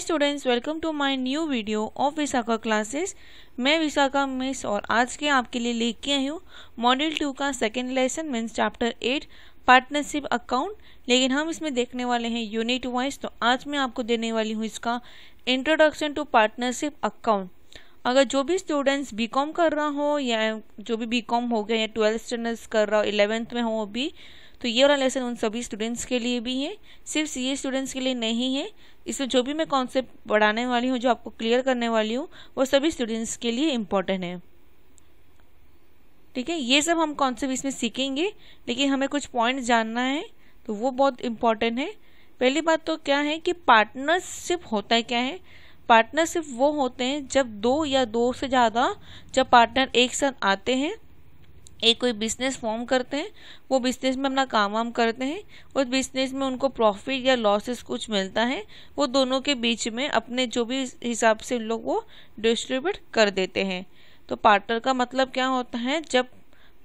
students welcome to my new video of Vishakha classes मैं Vishakha miss और आज के आपके लिए लेके आई हूँ मॉड्यूल टू का second lesson means chapter eight partnership account लेकिन हम इसमें देखने वाले हैं यूनिट वाइज तो आज मैं आपको देने वाली हूँ इसका इंट्रोडक्शन टू पार्टनरशिप अकाउंट अगर जो भी स्टूडेंट्स कॉम कर रहा हो या जो भी कॉम हो गया या ट्वेल्थ स्टैंडर्ड्स कर रहा हो इलेवेंथ में हो अभी तो ये वाला लेसन उन सभी स्टूडेंट्स के लिए भी है सिर्फ सी स्टूडेंट्स के लिए नहीं है इसमें जो भी मैं कॉन्सेप्ट पढ़ाने वाली हूँ जो आपको क्लियर करने वाली हूँ वो सभी स्टूडेंट्स के लिए इम्पॉर्टेंट है ठीक है ये सब हम कॉन्सेप्ट इसमें सीखेंगे लेकिन हमें कुछ पॉइंट जानना है तो वो बहुत इम्पॉर्टेंट है पहली बात तो क्या है कि पार्टनरशिप होता है क्या है पार्टनरशिप वो होते हैं जब दो या दो से ज़्यादा जब पार्टनर एक साथ आते हैं एक कोई बिजनेस फॉर्म करते हैं वो बिजनेस में अपना काम वाम करते हैं और बिजनेस में उनको प्रॉफिट या लॉसेस कुछ मिलता है वो दोनों के बीच में अपने जो भी हिसाब से उन लोग वो डिस्ट्रीब्यूट कर देते हैं तो पार्टनर का मतलब क्या होता है जब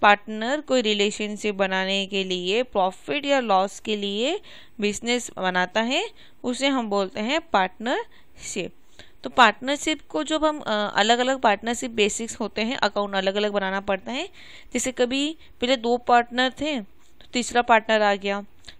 पार्टनर कोई रिलेशनशिप बनाने के लिए प्रॉफिट या लॉस के लिए बिजनेस बनाता है उसे हम बोलते हैं पार्टनरशिप तो पार्टनरशिप को जब हम अलग अलग पार्टनरशिप बेसिक्स होते हैं अकाउंट अलग अलग बनाना पड़ता है जैसे कभी पहले दो पार्टनर थे तो तीसरा पार्टनर आ गया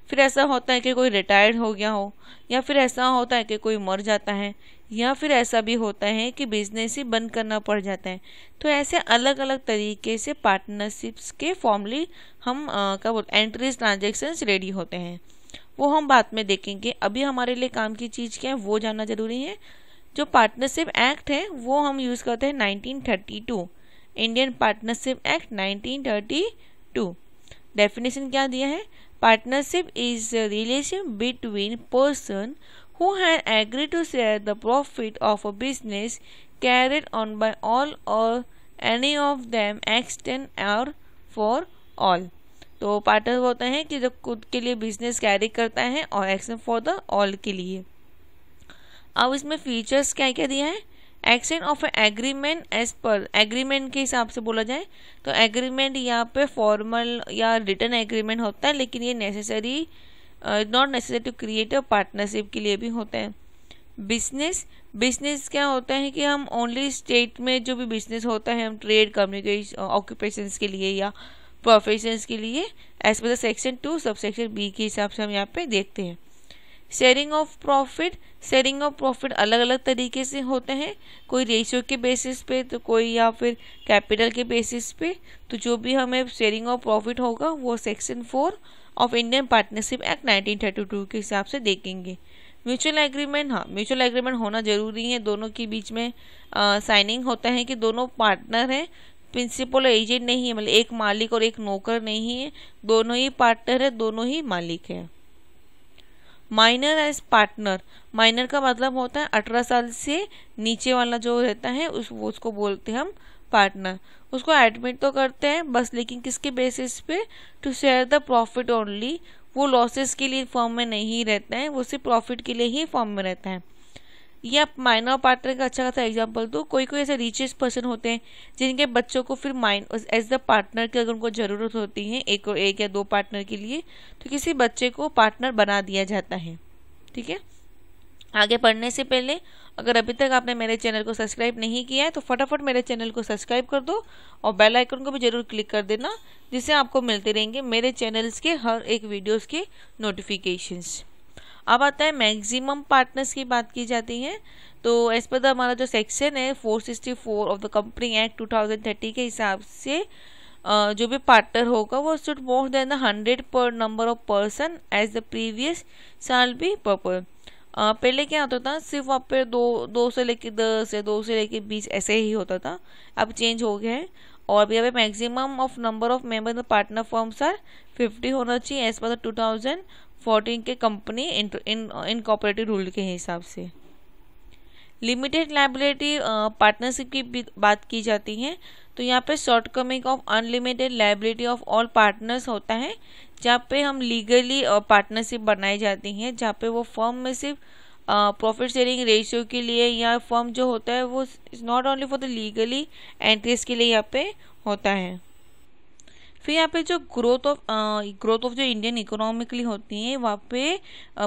फिर ऐसा होता है कि कोई रिटायर्ड हो गया हो या फिर ऐसा होता है कि कोई मर जाता है या फिर ऐसा भी होता है कि बिजनेस ही बंद करना पड़ जाता है तो ऐसे अलग अलग तरीके से पार्टनरशिप्स के फॉर्मली हम क्या बोलते एंट्रीज ट्रांजेक्शन्स रेडी होते हैं वो हम बाद में देखेंगे अभी हमारे लिए काम की चीज़ क्या है वो जानना ज़रूरी है जो पार्टनरशिप एक्ट है वो हम यूज़ करते हैं 1932 इंडियन पार्टनरशिप एक्ट 1932 डेफिनेशन क्या दिया है partnership is relation between person who had agree to share the profit of a business carried on by all or any of them extend or for all तो partner होते हैं कि जो खुद के लिए बिजनेस कैरी करता है और एक्सटेंड फॉर द ऑल के लिए अब इसमें फीचर्स क्या क्या दिया है action of agreement as per agreement के हिसाब से बोला जाए तो एग्रीमेंट यहाँ पे फॉर्मल या रिटर्न एग्रीमेंट होता है लेकिन ये necessary not necessary to create a partnership के लिए भी होता है बिजनेस बिजनेस क्या होता है कि हम ओनली स्टेट में जो भी बिजनेस होता है हम ट्रेड कम्युनिकेशन ऑक्यूपेशन के लिए या प्रोफेशन के लिए as per section two sub section B के हिसाब से हम यहाँ पे देखते हैं sharing of profit sharing of profit अलग अलग तरीके से होते हैं कोई रेशियो के बेसिस पे तो कोई या फिर कैपिटल के बेसिस पे तो जो भी हमें शेयरिंग ऑफ प्रॉफिट होगा वो section four of Indian partnership act 1932 के हिसाब से देखेंगे म्यूचुअल एग्रीमेंट हाँ म्यूचुअल एग्रीमेंट होना जरूरी है दोनों के बीच में साइनिंग होता है कि दोनों पार्टनर हैं प्रिंसिपल एजेंट नहीं है मतलब एक मालिक और एक नौकर नहीं है दोनों ही पार्टनर है दोनों ही मालिक है माइनर एज पार्टनर माइनर का मतलब होता है अठारह साल से नीचे वाला जो रहता है उस वो उसको बोलते हैं हम पार्टनर उसको एडमिट तो करते हैं बस लेकिन किसके बेसिस पे to share the profit only वो लॉसेस के लिए फॉर्म में नहीं रहता है वो सिर्फ प्रॉफिट के लिए ही फॉर्म में रहता है ये आप माइनर पार्टनर का अच्छा खासा एग्जाम्पल दो कोई कोई ऐसे रिचेज पर्सन होते हैं जिनके बच्चों को फिर माइन एज द पार्टनर की अगर उनको ज़रूरत होती है एक और एक या दो पार्टनर के लिए तो किसी बच्चे को पार्टनर बना दिया जाता है ठीक है आगे पढ़ने से पहले अगर अभी तक आपने मेरे चैनल को सब्सक्राइब नहीं किया है तो फटाफट मेरे चैनल को सब्सक्राइब कर दो और बेल आइकन को भी ज़रूर क्लिक कर देना जिससे आपको मिलते रहेंगे मेरे चैनल्स के हर एक वीडियोस के नोटिफिकेशंस अब आता है मैक्सिमम पार्टनर्स की बात की जाती है तो एज पर हमारा जो सेक्शन है 464 ऑफ द कंपनी एक्ट 2030 के हिसाब से जो भी पार्टनर होगा वो should more than the hundred per number of person as the previous साल भी प्रॉपर पहले क्या होता था सिर्फ वहाँ पे दो दो से लेके दस या दो से लेके बीस ऐसे ही होता था अब चेंज हो गया है और भी अब maximum of number of member partner forms are fifty होना चाहिए as per the two thousand fourteen के कंपनी कॉपरेटिव रूल के हिसाब से लिमिटेड लाइबिलिटी पार्टनरशिप की बात की जाती है तो यहाँ पे shortcoming of unlimited liability of all partners होता है जहाँ पे हम लीगली पार्टनरशिप बनाई जाती हैं जहाँ पे वो फर्म में सिर्फ प्रॉफिट शेयरिंग रेशियो के लिए या फर्म जो होता है वो is not only for the legally entries के लिए यहाँ पे होता है फिर यहाँ पे जो ग्रोथ ऑफ ग्रोथ ऑफ जो इंडियन इकोनॉमिकली होती है वहाँ पे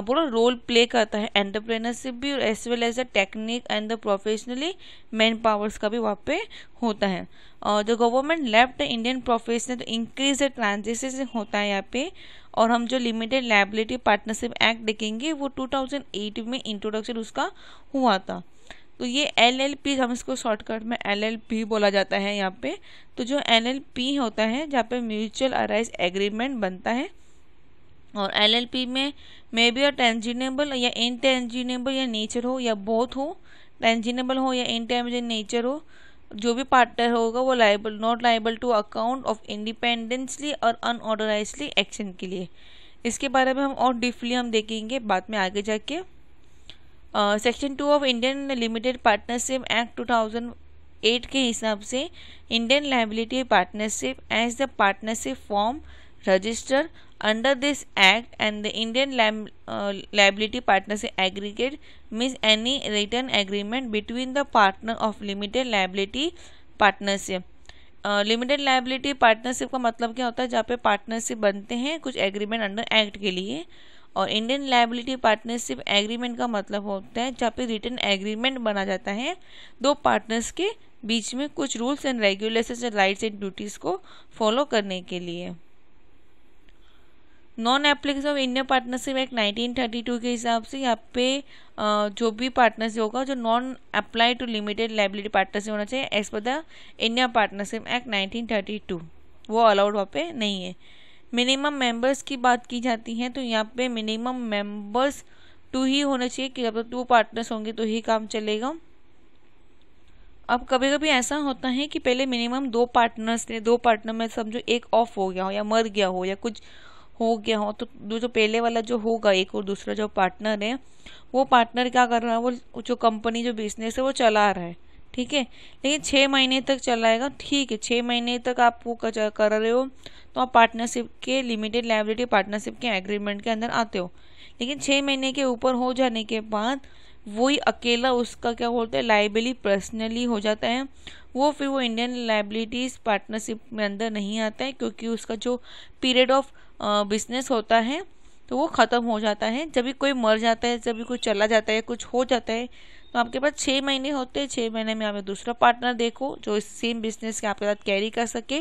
बड़ा रोल प्ले करता है एंटरप्रेनरशिप भी और as well as a technique and the professionally man powers का भी वहाँ पे होता है और जो गवर्नमेंट लेफ्ट इंडियन प्रोफेशनल तो इंक्रीज ट्रांजेक्शन होता है यहाँ पे और हम जो लिमिटेड लाइबिलिटी पार्टनरशिप एक्ट देखेंगे वो 2008 में इंट्रोडक्शन उसका हुआ था तो ये एल एल पी हम इसको शॉर्टकट में एल एल पी बोला जाता है यहाँ पे तो जो एल एल पी होता है जहाँ पे म्यूचुअल अराइज एग्रीमेंट बनता है और एल एल पी में मे बी और टेंजिनेबल या इनटेंजिनेबल या नेचर हो या बोथ हो टेंजिनेबल हो या इनटेंजिनेबल नेचर हो जो भी पार्टनर होगा वो liable not liable to account of independently or unauthorisedly action के लिए इसके बारे में हम और डीपली हम देखेंगे बाद में आगे जाके section two of Indian limited partnership act 2008 के हिसाब से Indian liability partnership as the partnership form register under this act and the Indian liability partnership aggregate means any return agreement between the partner of limited liability partnership limited liability partnership का मतलब क्या होता है जहाँ पे partnership बनते हैं कुछ एग्रीमेंट अंडर एक्ट के लिए और इंडियन लाइबिलिटी पार्टनरशिप एग्रीमेंट का मतलब होता है जहाँ पे रिटर्न एग्रीमेंट बना जाता है दो पार्टनर्स के बीच में कुछ rules and regulation and rights and duties को फॉलो करने के लिए non application of Indian partnership act nineteen thirty two के हिसाब से यहाँ पे जो भी पार्टनरशिप होगा जो non apply to limited liability partnership होना चाहिए as per the India partnership act nineteen thirty two वो अलाउड वहाँ पे नहीं है मिनिमम मेंबर्स की बात की जाती है तो यहाँ पे मिनिमम मेंबर्स टू ही होने चाहिए कि जब टू पार्टनर्स होंगे तो ही काम चलेगा अब कभी कभी ऐसा होता है कि पहले मिनिमम दो पार्टनर्स ने दो पार्टनर में समझो एक ऑफ हो गया हो या मर गया हो या कुछ हो गया हो तो जो पहले वाला जो होगा एक और दूसरा जो पार्टनर है वो पार्टनर क्या कर रहा है वो जो कंपनी जो बिजनेस है वो चला रहा है ठीक है लेकिन छः महीने तक चलाएगा ठीक है छः महीने तक आप वो कर रहे हो तो आप पार्टनरशिप के लिमिटेड लाइबिलिटी पार्टनरशिप के एग्रीमेंट के अंदर आते हो लेकिन छः महीने के ऊपर हो जाने के बाद वही अकेला उसका क्या बोलते हैं लाइबिली पर्सनली हो जाता है वो फिर वो इंडियन लाइबिलिटीज पार्टनरशिप में अंदर नहीं आता है क्योंकि उसका जो पीरियड ऑफ बिजनेस होता है तो वो ख़त्म हो जाता है जब भी कोई मर जाता है जब भी कोई चला जाता है कुछ हो जाता है तो आपके पास छः महीने होते हैं छः महीने में आप दूसरा पार्टनर देखो जो इस सेम बिजनेस के आपके साथ कैरी कर सके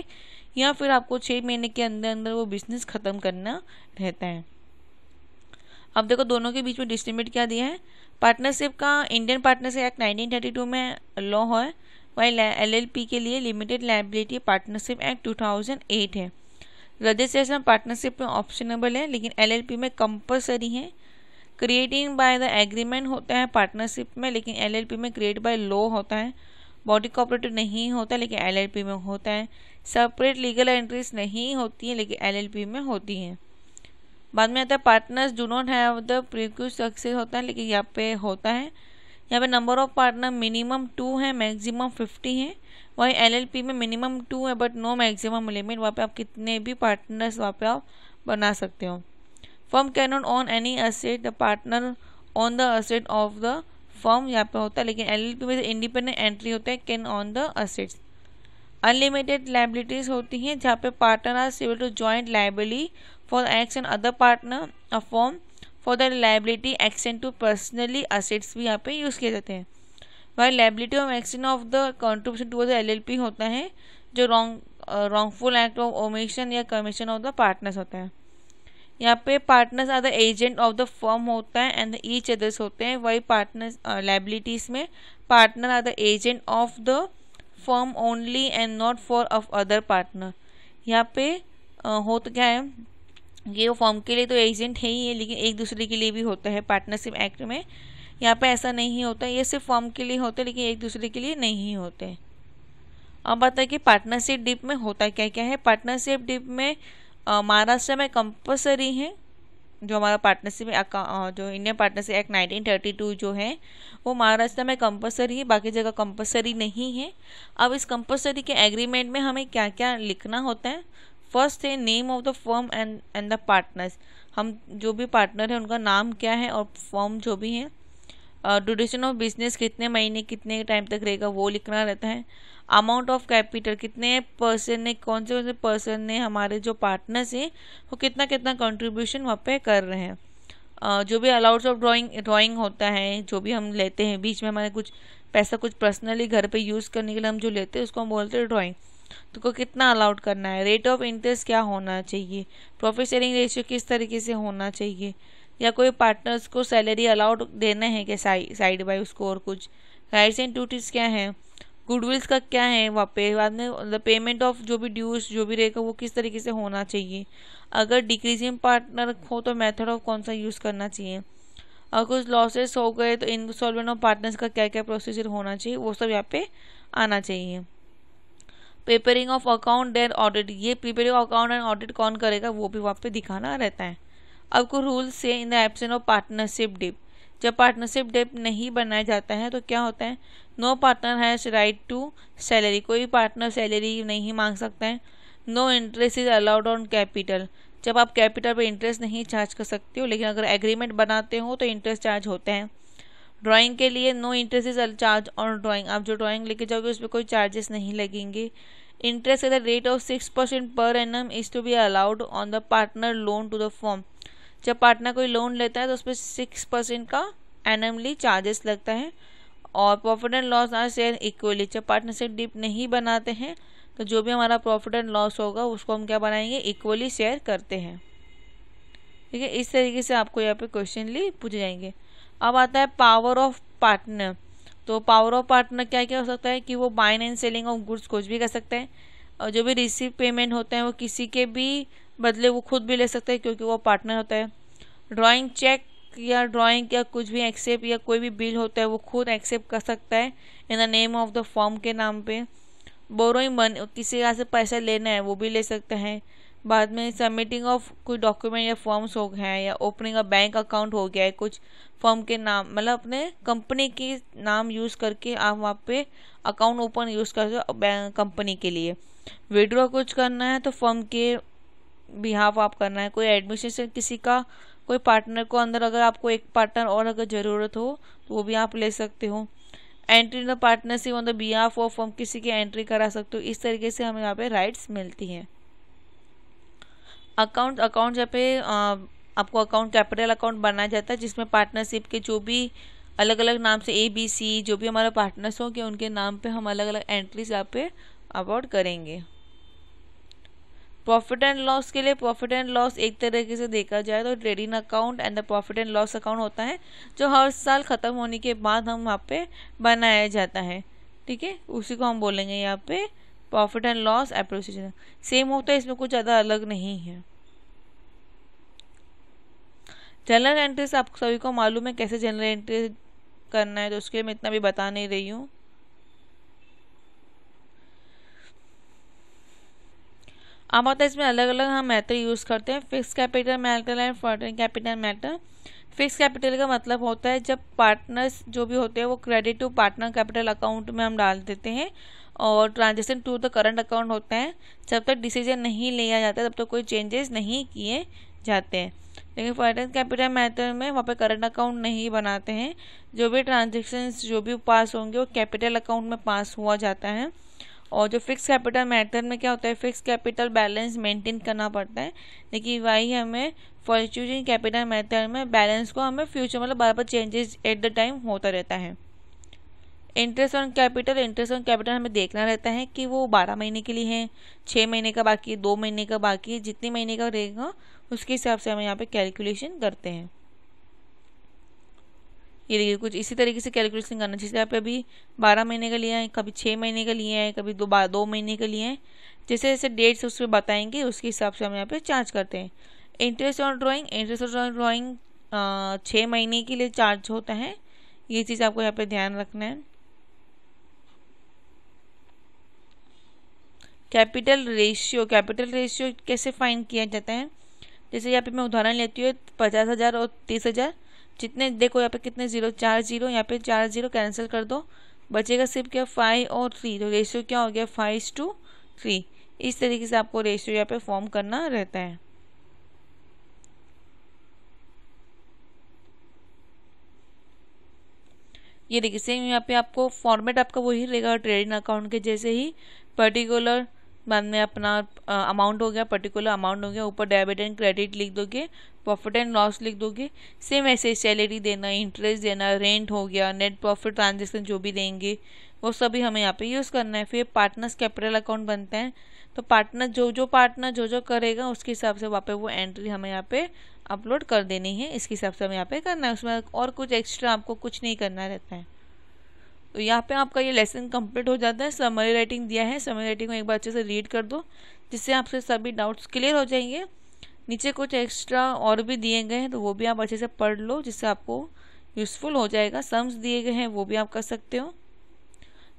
या फिर आपको छः महीने के अंदर अंदर वो बिजनेस ख़त्म करना रहता है अब देखो दोनों के बीच में डिस्ट्रीब्यूट क्या दिया है पार्टनरशिप का Indian partnership act nineteen thirty two में लॉ है वहीं एल एल पी के लिए limited liability partnership act two thousand eight है रजिस्ट्रेशन पार्टनरशिप में ऑप्शनेबल है लेकिन एलएलपी में कंपलसरी है क्रिएटिंग बाय द एग्रीमेंट होता है पार्टनरशिप में लेकिन एलएलपी में क्रिएट बाय लॉ होता है बॉडी कॉपरेटिव नहीं होता लेकिन एलएलपी में होता है सेपरेट लीगल एंट्रीज नहीं होती हैं लेकिन एलएलपी में होती हैं बाद में आता है partners do not have the success होता है लेकिन यहाँ पे होता है यहाँ पे number of partner minimum two है मैक्सिमम फिफ्टी है वहीं एलएलपी में मिनिमम टू है बट नो मैक्सिमम लिमिट वहाँ पे आप कितने भी पार्टनर्स वहाँ पे आप बना सकते हो firm can not on any asset the partner on the asset of the firm यहाँ पे होता है लेकिन एल में इंडिपेंडेंट एंट्री होता है can on the assets unlimited liabilities होती हैं जहाँ पे partner are civil to joint liable for X and other partner a form for the liability action to personally assets भी यहाँ पे यूज़ किए जाते हैं वही liability of action of the contribution to the L P होता है जो wrong wrongful act of omission या कमीशन ऑफ द पार्टनर्स होता है यहाँ पे partners are the agent of the firm होता है एंड ईच अदर्स होते हैं वही पार्टनर्स लाइबिलिटीज में partner are the agent of the firm only and not for of other partner यहाँ पे uh, हो तो क्या है ये फॉर्म के लिए तो एजेंट है ही है लेकिन एक दूसरे के लिए भी होता है पार्टनरशिप एक्ट में यहाँ पे ऐसा नहीं होता ये सिर्फ फॉर्म के लिए होता है लेकिन एक दूसरे के लिए नहीं होते अब बताइए कि पार्टनरशिप डिप में होता क्या क्या है पार्टनरशिप डिप में महाराष्ट्र में कंपल्सरी है जो हमारा पार्टनरशिप जो Indian partnership act nineteen thirty two जो है वो महाराष्ट्र में कंपलसरी है बाकी जगह कंपलसरी नहीं है अब इस कंपलसरी के एग्रीमेंट में हमें क्या क्या लिखना होता है फर्स्ट है name of the firm and and the partners हम जो भी पार्टनर है उनका नाम क्या है और फॉर्म जो भी है ड्यूरेशन ऑफ बिजनेस कितने महीने कितने टाइम तक रहेगा वो लिखना रहता है अमाउंट ऑफ कैपिटल कितने पर्सन ने कौन से कौन से पर्सन ने हमारे जो पार्टनर्स हैं वो कितना कितना कंट्रीब्यूशन वहाँ पे कर रहे हैं uh, जो भी अलाउड्स ऑफ ड्राइंग ड्राइंग होता है जो भी हम लेते हैं बीच में हमारे कुछ पैसा कुछ पर्सनली घर पे यूज़ करने के लिए हम जो लेते हैं उसको हम बोलते हैं ड्राइंग तुमको कितना अलाउड करना है रेट ऑफ इंटरेस्ट क्या होना चाहिए प्रॉफिट शेयरिंग रेशियो किस तरीके से होना चाहिए या कोई पार्टनर्स को सैलरी अलाउड देना है क्या साइड बाई उसको और कुछ राइट्स एंड ड्यूटीज़ क्या हैं गुडविल्स का क्या है वहाँ पे बाद में द पेमेंट ऑफ जो भी ड्यूज जो भी रहेगा वो किस तरीके से होना चाहिए अगर डिक्रीजिंग पार्टनर हो तो मेथड ऑफ कौन सा यूज़ करना चाहिए और कुछ लॉसेस हो गए तो इंसॉल्वेंट ऑफ पार्टनर्स का क्या क्या प्रोसीजर होना चाहिए वो सब यहाँ पे आना चाहिए preparing of account and audit ये preparing of account and audit कौन करेगा वो भी वहाँ पे दिखाना रहता है आपको रूल्स से in the absent of partnership deed जब पार्टनरशिप डिप नहीं बनाया जाता है तो क्या होता है no partner has right to salary कोई पार्टनर सैलरी नहीं मांग सकता है no interest is allowed on capital जब आप कैपिटल पर इंटरेस्ट नहीं चार्ज कर सकते हो लेकिन अगर एग्रीमेंट बनाते हो तो इंटरेस्ट चार्ज होते हैं ड्राइंग के लिए no interest is charge on drawing आप जो ड्राइंग लेके जाओगे उस पर कोई चार्जेस नहीं लगेंगे interest at the rate of six percent per annum is to be allowed on the partner loan to the firm जब पार्टनर कोई लोन लेता है तो उस पर सिक्स परसेंट का एनमली चार्जेस लगता है और profit and loss are share equally जब पार्टनरशिप डिप नहीं बनाते हैं तो जो भी हमारा प्रॉफिट एंड लॉस होगा उसको हम क्या बनाएंगे इक्वली शेयर करते हैं ठीक है इस तरीके से आपको यहाँ पे क्वेश्चनली पूछे जाएंगे अब आता है पावर ऑफ पार्टनर तो पावर ऑफ पार्टनर क्या क्या हो सकता है कि वो बाइन एंड सेलिंग ऑफ गुड्स कुछ भी कर सकते हैं और जो भी रिसीव पेमेंट होते हैं वो किसी के भी बदले वो खुद भी ले सकते हैं क्योंकि वो पार्टनर होता है ड्राइंग चेक या ड्राइंग या कुछ भी एक्सेप्ट या कोई भी बिल होता है वो खुद एक्सेप्ट कर सकता है in the name of the firm के नाम पे बोरोइंग मनी किसी का से पैसा लेना है वो भी ले सकते हैं बाद में सबमिटिंग ऑफ कोई डॉक्यूमेंट या फॉर्म्स हो गए हैं या ओपनिंग अ बैंक अकाउंट हो गया है कुछ फॉर्म के नाम मतलब अपने कंपनी के नाम यूज़ करके आप वहाँ पे अकाउंट ओपन यूज़ कर सकते कंपनी के लिए विड्रॉ कुछ करना है तो फॉर्म के बिहाफ आप करना है कोई एडमिशन से किसी का कोई पार्टनर को अंदर अगर आपको एक पार्टनर और अगर ज़रूरत हो तो वो भी आप ले सकते हो entry in the partnership on the behalf of firm किसी की एंट्री करा सकते हो इस तरीके से हमें यहाँ पे राइट्स मिलती हैं अकाउंट अकाउंट जहाँ पे आपको अकाउंट कैपिटल अकाउंट बनाया जाता है जिसमें पार्टनरशिप के जो भी अलग अलग नाम से ए बी सी जो भी हमारे पार्टनर्स होंगे उनके नाम पे हम अलग अलग एंट्रीज यहाँ पे अवॉर्ड करेंगे प्रॉफिट एंड लॉस के लिए प्रॉफिट एंड लॉस एक तरीके से देखा जाए तो trading account and the profit and loss account होता है जो हर साल ख़त्म होने के बाद हम वहाँ पे बनाया जाता है ठीक है उसी को हम बोलेंगे यहाँ पे profit and loss appropriation same होता है इसमें कुछ ज़्यादा अलग नहीं है जनरल एंट्रीज आप सभी को मालूम है कैसे जनरल एंट्री करना है तो उसके लिए मैं इतना भी बता नहीं रही हूँ अब आता है इसमें अलग अलग हम मैथड यूज़ करते हैं fix capital method and fortune capital method fix capital का मतलब होता है जब पार्टनर्स जो भी होते हैं वो credit to partner capital account में हम डाल देते हैं और transaction to the current account होता है जब तक डिसीजन नहीं लिया जाता तब तक तो कोई चेंजेस नहीं किए जाते हैं लेकिन फाइनेंस कैपिटल मैथड में वहाँ पे करंट अकाउंट नहीं बनाते हैं जो भी ट्रांजेक्शन्स जो भी पास होंगे वो कैपिटल अकाउंट में पास हुआ जाता है और जो फिक्स कैपिटल मैथड में क्या होता है फिक्स कैपिटल बैलेंस मेंटेन करना पड़ता है लेकिन वही हमें फॉर्चूनिंग कैपिटल मैथड में बैलेंस को हमें फ्यूचर मतलब बार बार चेंजेस एट द टाइम होता रहता है interest on capital interest on capital हमें देखना रहता है कि वो बारह महीने के लिए है छः महीने का बाकी है दो महीने का बाकी है जितने महीने का रहेगा उसके हिसाब से हम यहाँ पे कैलकुलेशन करते हैं ये देखिए कुछ इसी तरीके से कैलकुलेशन करना जैसे आप अभी बारह महीने का लिए हैं कभी छः महीने का लिए हैं कभी दो दो महीने का लिए हैं जैसे जैसे डेट्स उस पर बताएंगे उसके हिसाब से हम यहाँ पे चार्ज करते हैं interest on drawing interest on drawing छः महीने के लिए चार्ज होता है ये चीज़ आपको यहाँ पे ध्यान रखना है कैपिटल रेशियो कैपिटल रेशियो कैसे फाइन किया जाता है जैसे यहाँ पे मैं उदाहरण लेती हूँ पचास हज़ार और तीस हज़ार जितने देखो यहाँ पे कितने ज़ीरो चार ज़ीरो यहाँ पे चार ज़ीरो कैंसिल कर दो बचेगा सिर्फ क्या फाइव और थ्री तो रेशियो क्या हो गया फाइव टू थ्री इस तरीके से आपको रेशियो यहाँ पे फॉर्म करना रहता है ये देखिए सेम यहाँ पे आपको फॉर्मेट आपका वही रहेगा ट्रेडिंग अकाउंट के जैसे ही पर्टिकुलर बाद में अपना अमाउंट हो गया पर्टिकुलर अमाउंट हो गया ऊपर डेबिट एंड क्रेडिट लिख दोगे प्रॉफिट एंड लॉस लिख दोगे सेम ऐसे सैलरी देना इंटरेस्ट देना रेंट हो गया नेट प्रॉफिट ट्रांजेक्शन जो भी देंगे वो सभी हमें यहाँ पे यूज़ करना है फिर पार्टनर्स कैपिटल अकाउंट बनते हैं तो पार्टनर जो जो पार्टनर जो जो करेगा उसके हिसाब से वहाँ पे वो एंट्री हमें यहाँ पे अपलोड कर देनी है इसके हिसाब से हमें यहाँ पे करना है उसमें और कुछ एक्स्ट्रा आपको कुछ नहीं करना रहता है तो यहाँ पे आपका ये लेसन कंप्लीट हो जाता है समरी राइटिंग दिया है समरी राइटिंग को एक बार अच्छे से रीड कर दो जिससे आपसे सभी डाउट्स क्लियर हो जाएंगे नीचे कुछ एक्स्ट्रा और भी दिए गए हैं तो वो भी आप अच्छे से पढ़ लो जिससे आपको यूज़फुल हो जाएगा सम्स दिए गए हैं वो भी आप कर सकते हो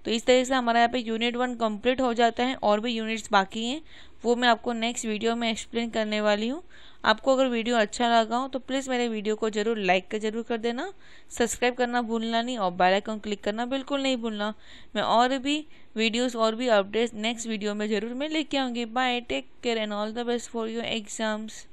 तो इस तरीके से हमारा यहाँ पे यूनिट वन कंप्लीट हो जाता है और भी यूनिट्स बाकी हैं वो मैं आपको नेक्स्ट वीडियो में एक्सप्लेन करने वाली हूँ आपको अगर वीडियो अच्छा लगा हो तो प्लीज़ मेरे वीडियो को जरूर लाइक कर जरूर कर देना सब्सक्राइब करना भूलना नहीं और बेल आइकन क्लिक करना बिल्कुल नहीं भूलना मैं और भी वीडियोस और भी अपडेट्स नेक्स्ट वीडियो में ज़रूर मैं लेके आऊँगी bye take care and all the best for your exams